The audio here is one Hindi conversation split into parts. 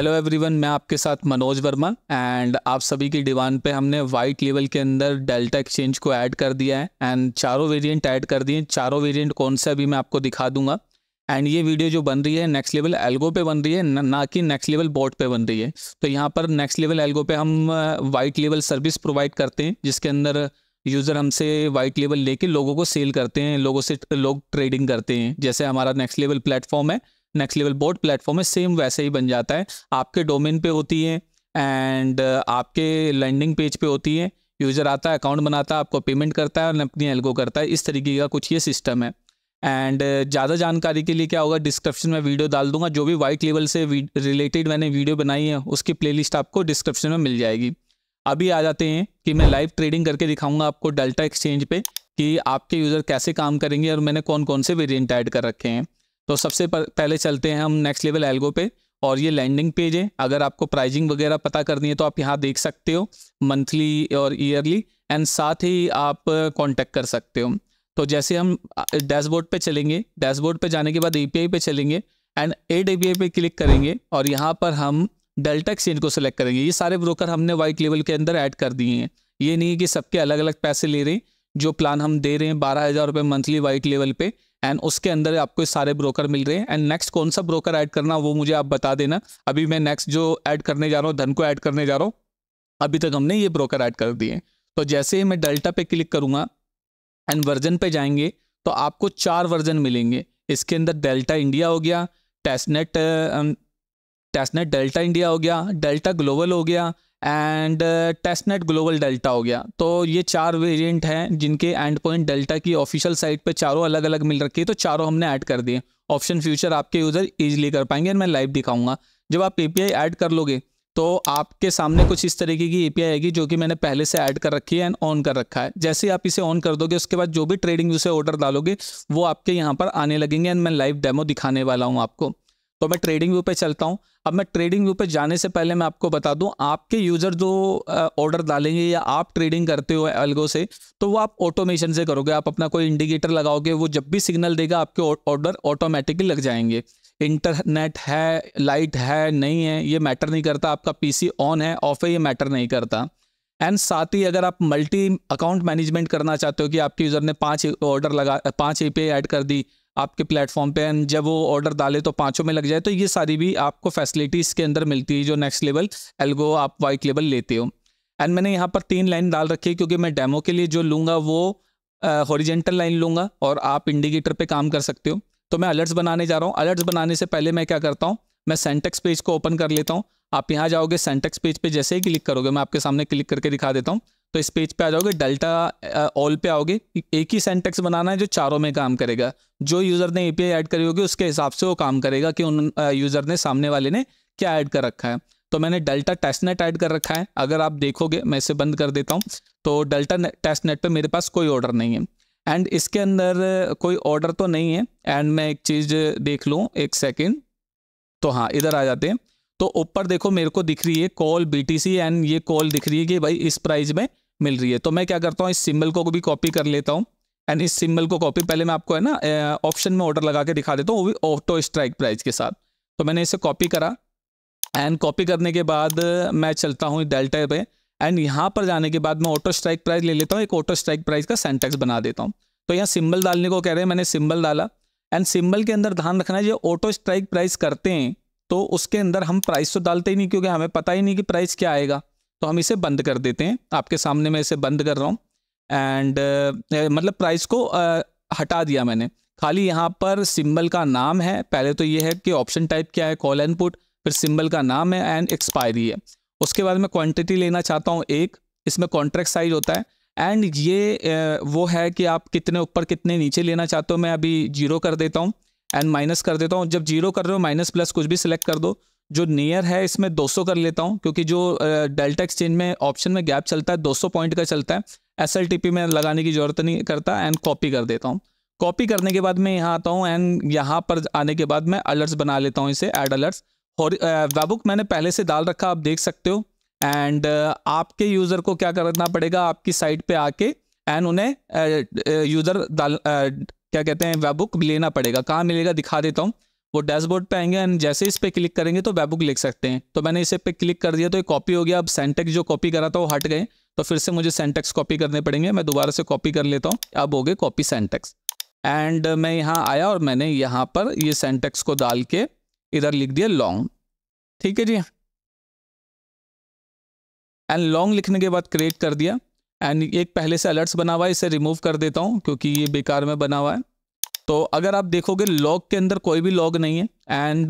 हेलो एवरीवन मैं आपके साथ मनोज वर्मा एंड आप सभी की डिमांड पे हमने वाइट लेवल के अंदर डेल्टा एक्सचेंज को ऐड कर दिया है एंड चारों वेरिएंट ऐड कर दिए चारों वेरिएंट कौन सा अभी मैं आपको दिखा दूंगा एंड ये वीडियो जो बन रही है नेक्स्ट लेवल एल्गो पे बन रही है ना कि नेक्स्ट लेवल बोर्ड पे बन रही है तो यहाँ पर नेक्स्ट लेवल एल्गो पे हम वाइट लेवल सर्विस प्रोवाइड करते हैं जिसके अंदर यूज़र हमसे वाइट लेवल लेके लोगों को सेल करते हैं लोगों से लोग ट्रेडिंग करते हैं जैसे हमारा नेक्स्ट लेवल प्लेटफॉर्म है नेक्स्ट लेवल बोर्ड प्लेटफॉर्म है सेम वैसे ही बन जाता है आपके डोमेन पे होती है एंड uh, आपके लैंडिंग पेज पे होती है यूज़र आता है अकाउंट बनाता है आपको पेमेंट करता है और अपनी एल्गो करता है इस तरीके का कुछ ये सिस्टम है एंड uh, ज़्यादा जानकारी के लिए क्या होगा डिस्क्रिप्शन में वीडियो डाल दूंगा जो भी वाइट लेवल से रिलेटेड मैंने वीडियो बनाई है उसकी प्लेलिस्ट आपको डिस्क्रिप्शन में मिल जाएगी अभी आ जाते हैं कि मैं लाइव ट्रेडिंग करके दिखाऊंगा आपको डेल्टा एक्सचेंज पे कि आपके यूज़र कैसे काम करेंगे और मैंने कौन कौन से वेरिएंट ऐड कर रखे हैं तो सबसे पहले चलते हैं हम नेक्स्ट लेवल एल्गो पे और ये लैंडिंग पेज है अगर आपको प्राइजिंग वगैरह पता करनी है तो आप यहाँ देख सकते हो मंथली और ईयरली एंड साथ ही आप कॉन्टेक्ट कर सकते हो तो जैसे हम डैशबोर्ड पे चलेंगे डैशबोर्ड पे जाने के बाद एपीआई पे चलेंगे एंड एड एपीआई पे क्लिक करेंगे और यहाँ पर हम डेल्टा एक्सचेंज को सिलेक्ट करेंगे ये सारे ब्रोकर हमने वाइट लेवल के अंदर ऐड कर दिए हैं ये नहीं है कि सबके अलग अलग पैसे ले रहे हैं जो प्लान हम दे रहे हैं बारह हज़ार रुपये मंथली वाइट लेवल पे एंड उसके अंदर आपको सारे ब्रोकर मिल रहे हैं एंड नेक्स्ट कौन सा ब्रोकर ऐड करना वो मुझे आप बता देना अभी मैं नेक्स्ट जो ऐड करने जा रहा हूँ धन को ऐड करने जा रहा हूँ अभी तक हमने ये ब्रोकर ऐड कर दिए तो जैसे ही मैं डेल्टा पे क्लिक करूँगा एंड वर्जन पे जाएंगे तो आपको चार वर्जन मिलेंगे इसके अंदर डेल्टा इंडिया हो गया टेस्टनेट टेस्टनेट डेल्टा इंडिया हो गया डेल्टा ग्लोबल हो गया एंड टेस्टनेट ग्लोबल डेल्टा हो गया तो ये चार वेरिएंट हैं जिनके एंड पॉइंट डेल्टा की ऑफिशियल साइट पे चारों अलग अलग मिल रखी है तो चारों हमने ऐड कर दिए ऑप्शन फ्यूचर आपके यूज़र इजीली कर पाएंगे मैं लाइव दिखाऊंगा जब आप एपीआई ऐड कर लोगे तो आपके सामने कुछ इस तरीके की ए आएगी जो कि मैंने पहले से ऐड कर रखी है एंड ऑन कर रखा है जैसे ही आप इसे ऑन कर दोगे उसके बाद जो भी ट्रेडिंग उसे ऑर्डर डालोगे वो आपके यहाँ पर आने लगेंगे एंड मैं लाइव डेमो दिखाने वाला हूँ आपको तो मैं ट्रेडिंग व्यू पे चलता हूँ अब मैं ट्रेडिंग व्यू पे जाने से पहले मैं आपको बता दूँ आपके यूज़र जो ऑर्डर डालेंगे या आप ट्रेडिंग करते हो अलगो से तो वो आप ऑटोमेशन से करोगे आप अपना कोई इंडिकेटर लगाओगे वो जब भी सिग्नल देगा आपके ऑर्डर ऑटोमेटिकली लग जाएंगे इंटरनेट है लाइट है नहीं है ये मैटर नहीं करता आपका पी ऑन है ऑफ है ये मैटर नहीं करता एंड साथ ही अगर आप मल्टी अकाउंट मैनेजमेंट करना चाहते हो कि आपके यूज़र ने पाँच ऑर्डर लगा पाँच ए पी ऐड कर दी आपके प्लेटफॉर्म पे एंड जब वो ऑर्डर डाले तो पाँचों में लग जाए तो ये सारी भी आपको फैसिलिटीज़ के अंदर मिलती है जो नेक्स्ट लेवल एल्गो आप वाइट लेवल लेते हो एंड मैंने यहाँ पर तीन लाइन डाल रखी है क्योंकि मैं डेमो के लिए जो लूँगा वो हॉरिजेंटल लाइन लूँगा और आप इंडिकेटर पर काम कर सकते हो तो मैं अलर्ट्स बनाने जा रहा हूँ अलर्ट्स बनाने से पहले मैं क्या करता हूँ मैं सेंटेक्स पेज को ओपन कर लेता हूँ आप यहाँ जाओगे सेंटेक्स पेज पे जैसे ही क्लिक करोगे मैं आपके सामने क्लिक करके दिखा देता हूँ तो इस पेज पे आ जाओगे डेल्टा ऑल पे आओगे एक ही सेंटेक्स बनाना है जो चारों में काम करेगा जो यूज़र ने एपीआई ऐड करी होगी उसके हिसाब से वो काम करेगा कि उन यूज़र ने सामने वाले ने क्या ऐड कर रखा है तो मैंने डेल्टा टेस्टनेट ऐड कर रखा है अगर आप देखोगे मैं इसे बंद कर देता हूँ तो डेल्टा टेस्टनेट पर मेरे पास कोई ऑर्डर नहीं है एंड इसके अंदर कोई ऑर्डर तो नहीं है एंड मैं एक चीज़ देख लूँ एक सेकेंड तो हाँ इधर आ जाते हैं तो ऊपर देखो मेरे को दिख रही है कॉल बीटीसी एंड ये कॉल दिख रही है कि भाई इस प्राइस में मिल रही है तो मैं क्या करता हूँ इस सिम्बल को भी कॉपी कर लेता हूँ एंड इस सिम्बल को कॉपी पहले मैं आपको है ना ऑप्शन में ऑर्डर लगा के दिखा देता हूँ वो भी ऑटो स्ट्राइक प्राइस के साथ तो मैंने इसे कॉपी करा एंड कॉपी करने के बाद मैं चलता हूँ डेल्टा पे एंड यहाँ पर जाने के बाद मैं ऑटो स्ट्राइक प्राइस ले लेता हूँ एक ऑटो स्ट्राइक प्राइस का सेंटेक्स बना देता हूँ तो यहाँ सिम्बल डालने को कह रहे हैं मैंने सिम्बल डाला एंड सिम्बल के अंदर ध्यान रखना है जो ऑटो स्ट्राइक प्राइस करते हैं तो उसके अंदर हम प्राइस तो डालते ही नहीं क्योंकि हमें पता ही नहीं कि प्राइस क्या आएगा तो हम इसे बंद कर देते हैं आपके सामने मैं इसे बंद कर रहा हूँ एंड uh, मतलब प्राइस को uh, हटा दिया मैंने खाली यहाँ पर सिंबल का नाम है पहले तो ये है कि ऑप्शन टाइप क्या है कॉल इनपुट फिर सिंबल का नाम है एंड एक्सपायरी है उसके बाद मैं क्वांटिटी लेना चाहता हूँ एक इसमें कॉन्ट्रैक्ट साइज होता है एंड ये uh, वो है कि आप कितने ऊपर कितने नीचे लेना चाहते हो मैं अभी जीरो कर देता हूँ एंड माइनस कर देता हूँ जब जीरो कर रहे हो माइनस प्लस कुछ भी सिलेक्ट कर दो जो नियर है इसमें 200 कर लेता हूँ क्योंकि जो डेल्टा एक्सचेंज में ऑप्शन में गैप चलता है 200 पॉइंट का चलता है एस एल में लगाने की ज़रूरत नहीं करता एंड कॉपी कर देता हूँ कॉपी करने के बाद मैं यहाँ आता हूँ एंड यहाँ पर आने के बाद मैं अलर्ट्स बना लेता हूँ इसे एड अलर्ट्स और वेबुक मैंने पहले से डाल रखा आप देख सकते हो एंड आपके यूज़र को क्या करना पड़ेगा आपकी साइट पर आके एंड उन्हें यूज़र डाल क्या कहते हैं वेबुक लेना पड़ेगा कहाँ मिलेगा दिखा देता हूँ वो डैशबोर्ड पे आएंगे एंड जैसे इस पर क्लिक करेंगे तो वेबुक लिख सकते हैं तो मैंने इसे पे क्लिक कर दिया तो ये कॉपी हो गया अब सेंटेक्स जो कॉपी करा था वो हट गए तो फिर से मुझे सेंटेक्स कॉपी करने पड़ेंगे मैं दोबारा से कॉपी कर लेता हूँ अब हो गए कॉपी सेंटेक्स एंड मैं यहाँ आया और मैंने यहाँ पर ये सेंटेक्स को डाल के इधर लिख दिया लॉन्ग ठीक है जी एंड लॉन्ग लिखने के बाद क्रिएट कर दिया एंड एक पहले से अलर्ट्स बना हुआ है इसे रिमूव कर देता हूँ क्योंकि ये बेकार में बना हुआ है तो अगर आप देखोगे लॉग के अंदर कोई भी लॉग नहीं है एंड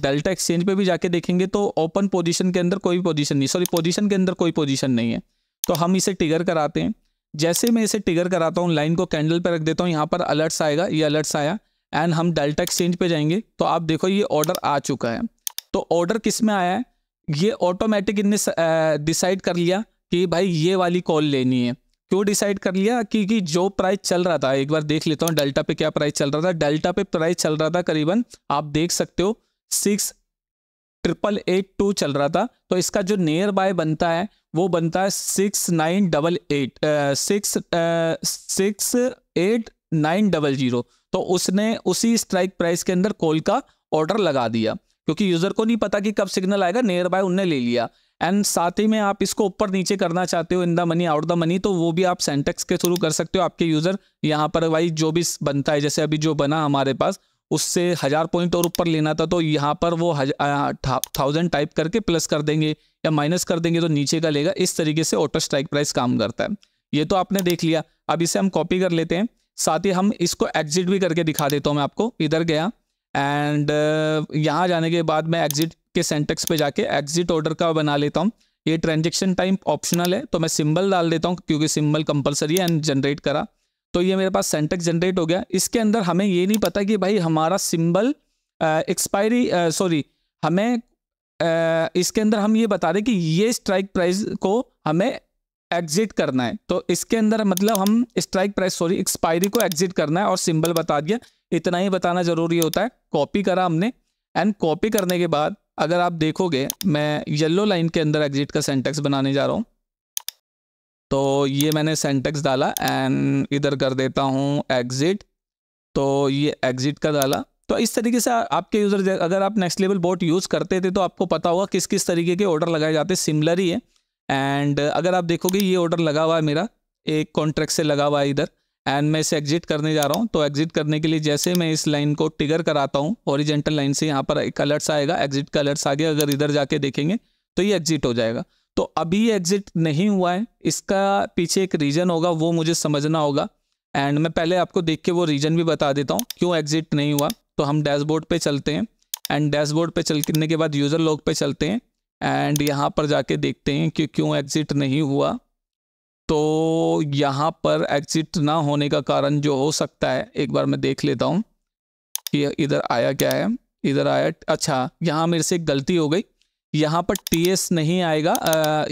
डेल्टा एक्सचेंज पे भी जाके देखेंगे तो ओपन पोजीशन के अंदर कोई पोजीशन नहीं सॉरी पोजीशन के अंदर कोई पोजीशन नहीं है तो हम इसे टिगर कराते हैं जैसे मैं इसे टिगर कराता हूँ लाइन को कैंडल पर रख देता हूँ यहाँ पर अलर्ट्स आएगा ये अलर्ट्स आया एंड हम डेल्टा एक्सचेंज पर जाएंगे तो आप देखो ये ऑर्डर आ चुका है तो ऑर्डर किस में आया है ये ऑटोमेटिक इनने डिसाइड uh, कर लिया कि भाई ये वाली कॉल लेनी है क्यों डिसाइड कर लिया क्योंकि जो प्राइस चल रहा था एक बार देख लेता हूँ डेल्टा पे क्या प्राइस चल रहा था डेल्टा पे प्राइस चल रहा था करीबन आप देख सकते हो सिक्स ट्रिपल एट टू चल रहा था तो इसका जो नियर बाय बनता है वो बनता है six nine double eight six six eight nine double zero तो उसने उसी स्ट्राइक प्राइस के अंदर कॉल का ऑर्डर लगा दिया क्योंकि यूज़र को नहीं पता कि कब सिग्नल आएगा नियर बाय उनने ले लिया एंड साथ ही में आप इसको ऊपर नीचे करना चाहते हो in the money out the money तो वो भी आप सेंटेक्स के थ्रू कर सकते हो आपके यूज़र यहाँ पर भाई जो भी बनता है जैसे अभी जो बना हमारे पास उससे हज़ार पॉइंट और ऊपर लेना था तो यहाँ पर वो थाउजेंड टाइप करके प्लस कर देंगे या माइनस कर देंगे तो नीचे का लेगा इस तरीके से ऑटो स्ट्राइक प्राइस काम करता है ये तो आपने देख लिया अब इसे हम कॉपी कर लेते हैं साथ ही हम इसको एग्जिट भी करके दिखा देता हूँ मैं आपको इधर गया एंड uh, यहाँ जाने के बाद मैं एग्जिट के सेंटेक्स पे जाके एग्जिट ऑर्डर का बना लेता हूँ ये ट्रांजेक्शन टाइम ऑप्शनल है तो मैं सिंबल डाल देता हूँ क्योंकि सिंबल कंपलसरी है एंड जनरेट करा तो ये मेरे पास सेंटेक्स जनरेट हो गया इसके अंदर हमें ये नहीं पता कि भाई हमारा सिम्बल एक्सपायरी सॉरी हमें इसके अंदर हम ये बता रहे कि ये स्ट्राइक प्राइस को हमें एग्जिट करना है तो इसके अंदर मतलब हम स्ट्राइक प्राइस सॉरी एक्सपायरी को एग्जिट करना है और सिंबल बता दिया इतना ही बताना जरूरी होता है कॉपी करा हमने एंड कॉपी करने के बाद अगर आप देखोगे मैं येलो लाइन के अंदर एग्जिट का सेंटेक्स बनाने जा रहा हूँ तो ये मैंने सेंटेक्स डाला एंड इधर कर देता हूँ एग्ज़िट तो ये एग्ज़िट का डाला तो इस तरीके से आपके यूज़र अगर आप नेक्स्ट लेवल बोट यूज़ करते थे तो आपको पता होगा किस किस तरीके के ऑर्डर लगाए जाते सिमिलर ही है एंड अगर आप देखोगे ये ऑर्डर लगा हुआ है मेरा एक कॉन्ट्रैक्ट से लगा हुआ है इधर एंड मैं इसे एग्जिट करने जा रहा हूँ तो एग्जिट करने के लिए जैसे मैं इस लाइन को टिगर कराता हूँ ओरिजेंटल लाइन से यहाँ पर एक अलर्ट्स आएगा एग्जिट का अलर्ट्स आ गया अगर इधर जाके देखेंगे तो ये एग्जिट हो जाएगा तो अभी एग्जिट नहीं हुआ है इसका पीछे एक रीज़न होगा वो मुझे समझना होगा एंड मैं पहले आपको देख के वो रीज़न भी बता देता हूँ क्यों एग्जिट नहीं हुआ तो हम डैशबोर्ड पे चलते हैं एंड डैशबोर्ड पे चलने के बाद यूज़र लॉग पे चलते हैं एंड यहाँ पर जाके देखते हैं कि क्यों एग्जिट नहीं हुआ तो यहाँ पर एग्ज़िट ना होने का कारण जो हो सकता है एक बार मैं देख लेता हूँ कि इधर आया क्या है इधर आया अच्छा यहाँ मेरे से गलती हो गई यहाँ पर टी एस नहीं आएगा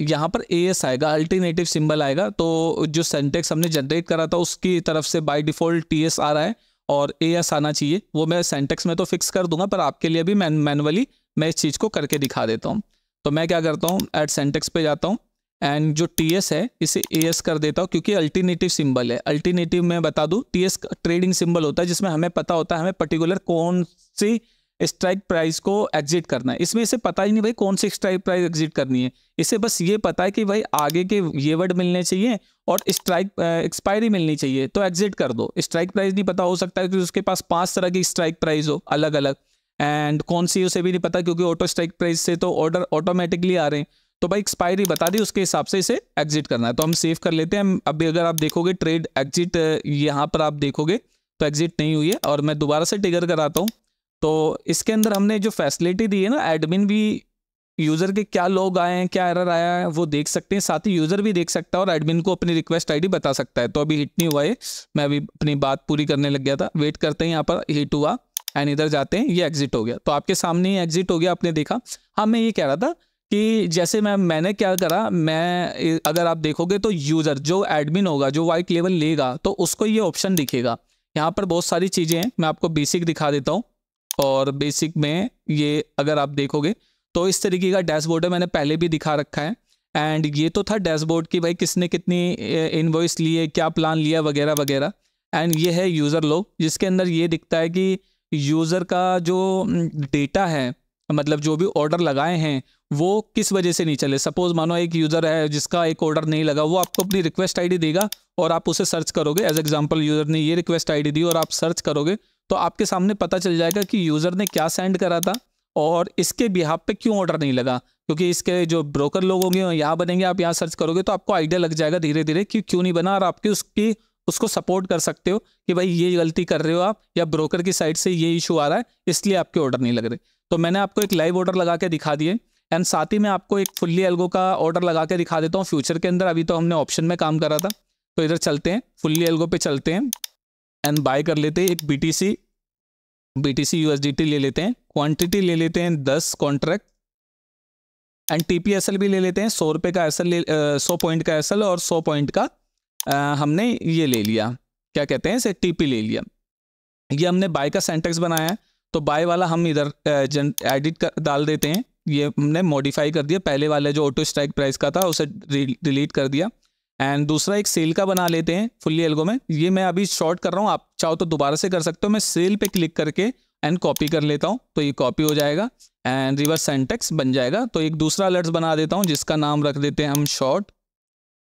यहाँ पर ए एस आएगा अल्टरनेटिव सिंबल आएगा तो जो सेंटेक्स हमने जनरेट करा था उसकी तरफ से बाई डिफ़ॉल्ट टी एस आ रहा है और ए एस आना चाहिए वो मैं सेंटेक्स में तो फिक्स कर दूंगा पर आपके लिए भी मैन मैनुअली मैं इस चीज़ को करके दिखा देता हूँ तो मैं क्या करता हूँ एट सेंटेक्स पे जाता हूँ एंड जो टी एस है इसे ए एस कर देता हूँ क्योंकि अल्टरनेटिव सिंबल है अल्टरनेटिव में बता दूँ टी एस ट्रेडिंग सिंबल होता है जिसमें हमें पता होता है हमें पर्टिकुलर कौन सी स्ट्राइक प्राइस को एग्जिट करना है इसमें इसे पता ही नहीं भाई कौन सी स्ट्राइक प्राइस एग्जिट करनी है इसे बस ये पता है कि भाई आगे के ये वर्ड मिलने चाहिए और स्ट्राइक एक्सपायरी मिलनी चाहिए तो एग्जिट कर दो स्ट्राइक प्राइस नहीं पता हो सकता है कि उसके पास पांच तरह की स्ट्राइक प्राइस हो अलग अलग एंड कौन सी उसे भी नहीं पता क्योंकि ऑटो स्ट्राइक प्राइस से तो ऑर्डर ऑटोमेटिकली आ रहे हैं तो भाई एक्सपायरी बता दी उसके हिसाब से इसे एग्जिट करना है तो हम सेव कर लेते हैं अभी अगर आप देखोगे ट्रेड एग्जिट यहाँ पर आप देखोगे तो एग्जिट नहीं हुई है और मैं दोबारा से टिगर कराता हूँ तो इसके अंदर हमने जो फैसिलिटी दी है ना एडमिन भी यूज़र के क्या लोग आए हैं क्या एरर आया है वो देख सकते हैं साथ ही यूज़र भी देख सकता है और एडमिन को अपनी रिक्वेस्ट आईडी बता सकता है तो अभी हिट नहीं हुआ है मैं अभी अपनी बात पूरी करने लग गया था वेट करते हैं यहाँ पर हिट हुआ एंड इधर जाते हैं ये एग्जिट हो गया तो आपके सामने ही एग्जिट हो गया आपने देखा हाँ मैं ये कह रहा था कि जैसे मैम मैंने क्या करा मैं अगर आप देखोगे तो यूज़र जो एडमिन होगा जो वाइट लेवल लेगा तो उसको ये ऑप्शन दिखेगा यहाँ पर बहुत सारी चीज़ें हैं मैं आपको बेसिक दिखा देता हूँ और बेसिक में ये अगर आप देखोगे तो इस तरीके का डैशबोर्ड है मैंने पहले भी दिखा रखा है एंड ये तो था डैशबोर्ड कि भाई किसने कितनी इन्वॉइस ली है क्या प्लान लिया वगैरह वगैरह एंड ये है यूज़र लोग जिसके अंदर ये दिखता है कि यूज़र का जो डेटा है मतलब जो भी ऑर्डर लगाए हैं वो किस वजह से नहीं चले सपोज मानो एक यूज़र है जिसका एक ऑर्डर नहीं लगा वो आपको अपनी रिक्वेस्ट आईडी देगा और आप उसे सर्च करोगे एज एग्जांपल यूज़र ने ये रिक्वेस्ट आईडी दी और आप सर्च करोगे तो आपके सामने पता चल जाएगा कि यूज़र ने क्या सेंड करा था और इसके बिहाब पे क्यों ऑर्डर नहीं लगा क्योंकि इसके जो ब्रोकर लोग होंगे यहाँ बनेंगे आप यहाँ सर्च करोगे तो आपको आइडिया लग जाएगा धीरे धीरे कि क्यों नहीं बना और आपकी उसकी उसको सपोर्ट कर सकते हो कि भाई ये गलती कर रहे हो आप या ब्रोकर की साइड से ये इशू आ रहा है इसलिए आपके ऑर्डर नहीं लग रहे तो मैंने आपको एक लाइव ऑर्डर लगा के दिखा दिए एंड साथ ही मैं आपको एक फुल्ली एल्गो का ऑर्डर लगा के दिखा देता हूँ फ्यूचर के अंदर अभी तो हमने ऑप्शन में काम करा था तो इधर चलते हैं फुल्ली एल्गो पे चलते हैं एंड बाय कर लेते हैं एक B T C B T C USDT ले लेते हैं क्वांटिटी ले लेते हैं दस contract and T P S L भी ले लेते हैं सौ रुपये का एस एल ले सौ पॉइंट का एस एल और सौ पॉइंट का आ, हमने ये ले लिया क्या कहते हैं इसे टी पी ले लिया ये हमने बाय का सेंटेक्स बनाया है तो बाय वाला हम इधर एडिट कर डाल देते हैं ये हमने मॉडिफाई कर दिया पहले वाले जो ऑटो स्ट्राइक प्राइस का था उसे डिलीट कर दिया एंड दूसरा एक सेल का बना लेते हैं फुल्ली एल्गो में ये मैं अभी शॉर्ट कर रहा हूँ आप चाहो तो दोबारा से कर सकते हो मैं सेल पे क्लिक करके एंड कॉपी कर लेता हूँ तो ये कॉपी हो जाएगा एंड रिवर्स सेंटेक्स बन जाएगा तो एक दूसरा अलर्ट्स बना देता हूँ जिसका नाम रख देते हैं हम शॉर्ट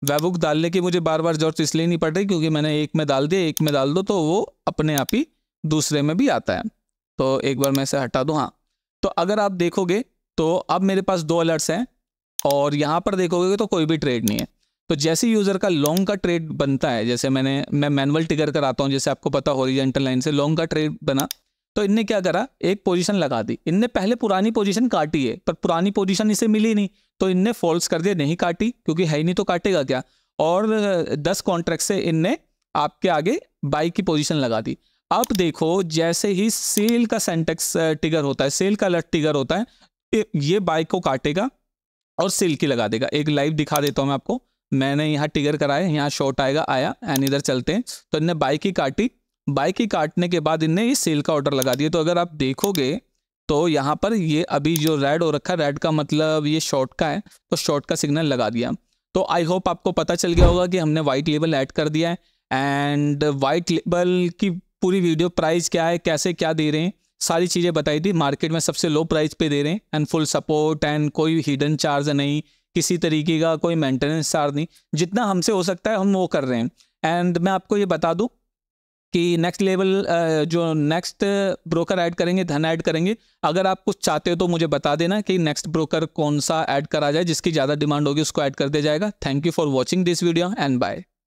वेबुक डालने की मुझे बार बार जरूरत इसलिए नहीं पड़ रही क्योंकि मैंने एक में डाल दिया एक में डाल दो तो वो अपने आप ही दूसरे में भी आता है तो एक बार मैं इसे हटा दूँ हाँ तो अगर आप देखोगे तो अब मेरे पास दो अलर्ट्स हैं और यहाँ पर देखोगे तो कोई भी ट्रेड नहीं है तो जैसे यूज़र का लॉन्ग का ट्रेड बनता है जैसे मैंने मैं मैनुअल टिगर कराता हूँ जैसे आपको पता हॉरिजेंटल लाइन से लॉन्ग का ट्रेड बना तो इनने क्या करा एक पोजीशन लगा दी इनने पहले पुरानी पोजीशन काटी है पर पुरानी पोजीशन इसे मिली नहीं तो इनने फॉल्स कर दिया नहीं काटी क्योंकि है ही नहीं तो काटेगा क्या और दस कॉन्ट्रैक्ट से इनने आपके आगे बाइक की पोजीशन लगा दी अब देखो जैसे ही सेल का सेंटेक्स टिगर होता है सेल का अलर्ट टिगर होता है ये बाइक को काटेगा और सिल्की लगा देगा एक लाइव दिखा देता हूँ मैं आपको मैंने यहाँ टिगर कराया यहाँ शॉट आएगा आया एंड इधर चलते हैं तो इनने बाइक ही काटी बाइक ही काटने के बाद इनने ये सेल का ऑर्डर लगा दिया तो अगर आप देखोगे तो यहाँ पर ये अभी जो रेड हो रखा है रेड का मतलब ये शॉर्ट का है तो शॉर्ट का सिग्नल लगा दिया तो आई होप आपको पता चल गया होगा कि हमने वाइट लेबल ऐड कर दिया है एंड वाइट लेबल की पूरी वीडियो प्राइस क्या है कैसे क्या दे रहे हैं सारी चीज़ें बताई थी मार्केट में सबसे लो प्राइस पे दे रहे हैं एंड फुल सपोर्ट एंड कोई हिडन चार्ज नहीं किसी तरीके का कोई मेंटेनेंस चार्ज नहीं जितना हमसे हो सकता है हम वो कर रहे हैं एंड मैं आपको ये बता दूँ कि नेक्स्ट लेवल जो नेक्स्ट ब्रोकर ऐड करेंगे धन ऐड करेंगे अगर आप कुछ चाहते हो तो मुझे बता देना कि नेक्स्ट ब्रोकर कौन सा ऐड करा जाए जिसकी ज़्यादा डिमांड होगी उसको ऐड कर दिया जाएगा thank you for watching this video and bye